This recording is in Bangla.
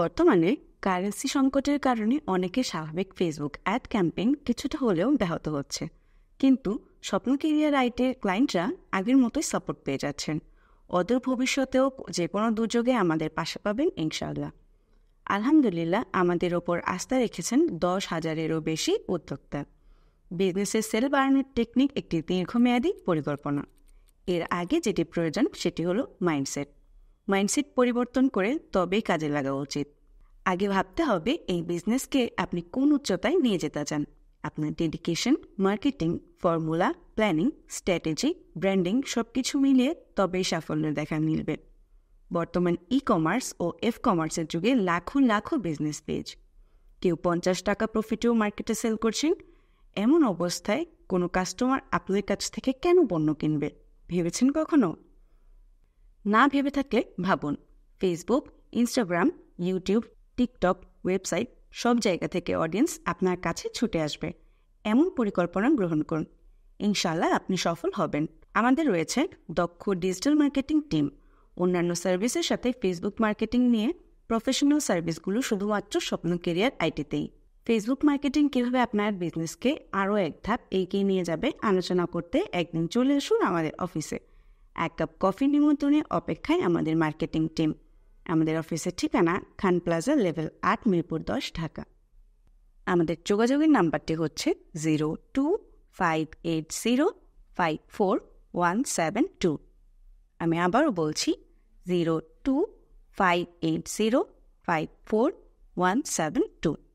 বর্তমানে কারেন্সি সংকটের কারণে অনেকে স্বাভাবিক ফেসবুক অ্যাড ক্যাম্পেইন কিছুটা হলেও ব্যাহত হচ্ছে কিন্তু স্বপ্ন কেরিয়ার রাইটের ক্লায়েন্টরা আগের মতোই সাপোর্ট পেয়ে যাচ্ছেন অদূর ভবিষ্যতেও যে কোনো দুর্যোগে আমাদের পাশে পাবেন ইনশাল্লাহ আলহামদুলিল্লাহ আমাদের ওপর আস্থা রেখেছেন দশ হাজারেরও বেশি উদ্যোক্তা বিজনেসের সেল বাড়ানোর টেকনিক একটি দীর্ঘমেয়াদী পরিকল্পনা এর আগে যেটি প্রয়োজন সেটি হলো মাইন্ডসেট মাইন্ডসেট পরিবর্তন করে তবেই কাজে লাগা উচিত আগে ভাবতে হবে এই বিজনেসকে আপনি কোন উচ্চতায় নিয়ে যেতে চান আপনার dedication marketing formula planning strategy branding সব কিছু মিলিয়ে তবেই সাফল্যের দেখা মিলবে বর্তমান ই কমার্স ও এফ কমার্সের যুগে লাখো লাখো বিজনেস পেজ কেউ পঞ্চাশ টাকা প্রফিটেও মার্কেটে সেল করছেন এমন অবস্থায় কোনো কাস্টমার আপনার কাছ থেকে কেন পণ্য কিনবে ভেবেছেন কখনো না ভেবে থাকলে ভাবুন Facebook Instagram YouTube TikTok website সব জায়গা থেকে অডিয়েন্স আপনার কাছে ছুটে আসবে এমন পরিকল্পনা গ্রহণ করুন ইনশাল্লাহ আপনি সফল হবেন আমাদের রয়েছে দক্ষ ডিজিটাল মার্কেটিং টিম অন্যান্য সার্ভিসের সাথে ফেসবুক মার্কেটিং নিয়ে প্রফেশনাল সার্ভিসগুলো শুধুমাত্র স্বপ্ন কেরিয়ার আইটিতেই ফেসবুক মার্কেটিং কীভাবে আপনার বিজনেসকে আরও এক ধাপ এগিয়ে নিয়ে যাবে আলোচনা করতে একদিন চলে আসুন আমাদের অফিসে এক কাপ কফি নিমন্ত্রণে অপেক্ষায় আমাদের মার্কেটিং টিম আমাদের অফিসের ঠিকানা খান প্লাজা লেভেল আট মিরপুর দশ ঢাকা আমাদের যোগাযোগের নাম্বারটি হচ্ছে zero two five eight zero five four one seven two আমি আবারও বলছি zero two five eight zero five four one seven two